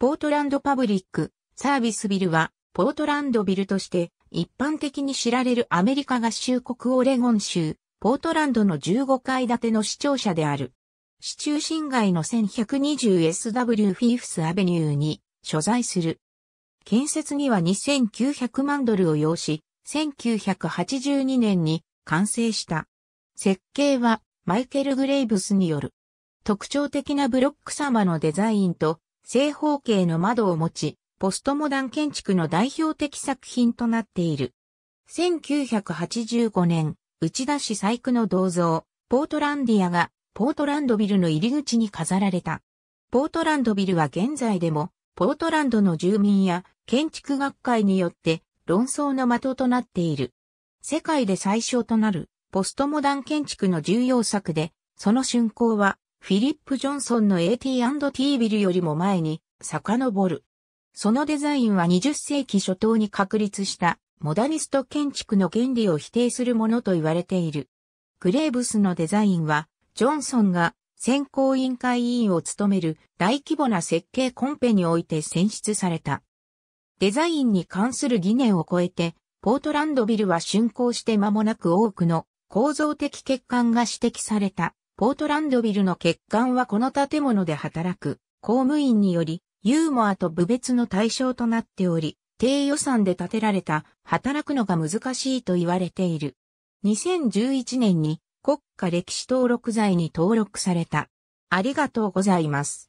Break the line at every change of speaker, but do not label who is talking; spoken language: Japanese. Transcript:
ポートランドパブリックサービスビルはポートランドビルとして一
般的に知られるアメリカ合衆国オレゴン州ポートランドの15階建ての市庁舎である。市中心街の 1120SW フィーフスアベニューに所在する。建設には2900万ドルを要し、1982年に完成した。設計はマイケル・グレイブスによる。特徴的なブロック様のデザインと正方形の窓を持ち、ポストモダン建築の代表的作品となっている。1985年、内田市細工の銅像、ポートランディアが、ポートランドビルの入り口に飾られた。ポートランドビルは現在でも、ポートランドの住民や建築学会によって論争の的となっている。世界で最小となるポストモダン建築の重要作で、その竣工はフィリップ・ジョンソンの AT&T ビルよりも前に遡る。そのデザインは20世紀初頭に確立したモダニスト建築の原理を否定するものと言われている。グレーブスのデザインは、ジョンソンが選考委員会委員を務める大規模な設計コンペにおいて選出された。デザインに関する疑念を超えて、ポートランドビルは竣工して間もなく多くの構造的欠陥が指摘された。ポートランドビルの欠陥はこの建物で働く公務員によりユーモアと部別の対象となっており、低予算で建てられた働くのが難しいと言われている。2011年に国家歴史登
録罪に登録された。ありがとうございます。